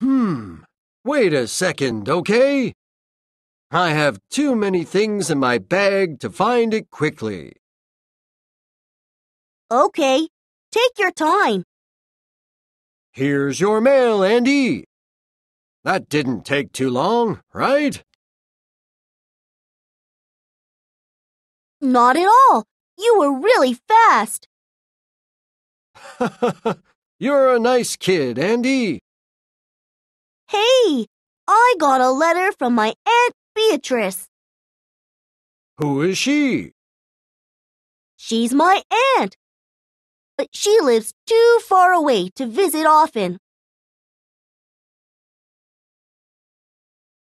Hmm, wait a second, okay? I have too many things in my bag to find it quickly. Okay, take your time. Here's your mail, Andy. That didn't take too long, right? Not at all. You were really fast. You're a nice kid, Andy. Hey, I got a letter from my Aunt Beatrice. Who is she? She's my aunt. But she lives too far away to visit often.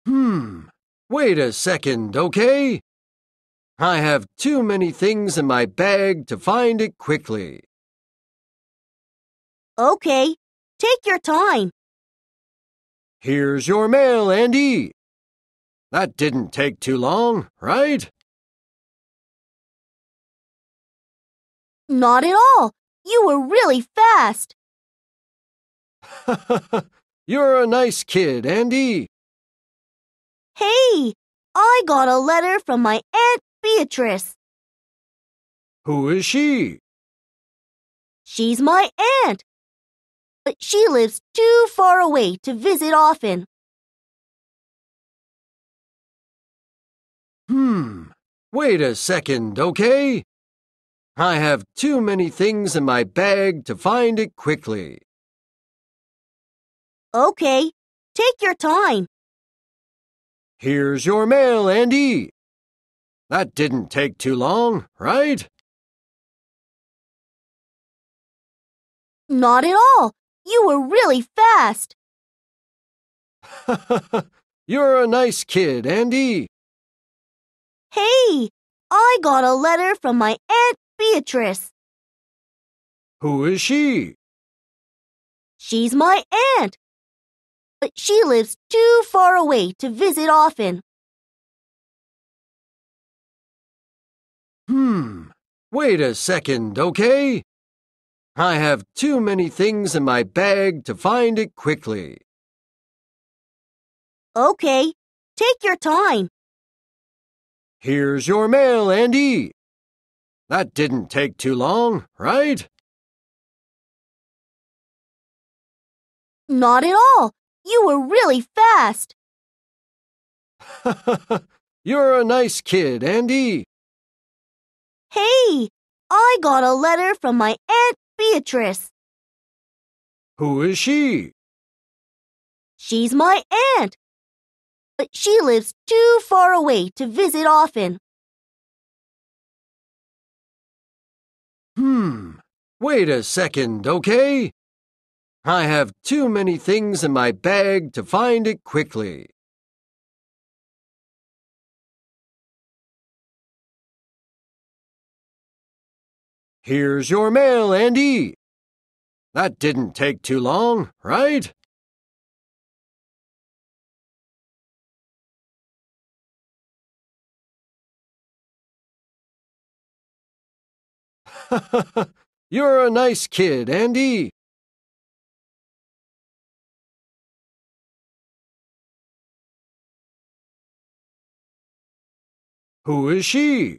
Hmm. Wait a second, okay? I have too many things in my bag to find it quickly. Okay, take your time. Here's your mail, Andy. That didn't take too long, right? Not at all. You were really fast. You're a nice kid, Andy. Hey, I got a letter from my Aunt Beatrice. Who is she? She's my aunt but she lives too far away to visit often. Hmm. Wait a second, okay? I have too many things in my bag to find it quickly. Okay, take your time. Here's your mail, Andy. That didn't take too long, right? Not at all. You were really fast. You're a nice kid, Andy. Hey, I got a letter from my Aunt Beatrice. Who is she? She's my aunt. But she lives too far away to visit often. Hmm. Wait a second, okay? I have too many things in my bag to find it quickly. Okay, take your time. Here's your mail, Andy. That didn't take too long, right? Not at all. You were really fast. You're a nice kid, Andy. Hey, I got a letter from my Aunt Beatrice. Who is she? She's my aunt. But she lives too far away to visit often. Hmm. Wait a second, okay? I have too many things in my bag to find it quickly. Here's your mail, Andy. That didn't take too long, right? You're a nice kid, Andy. Who is she?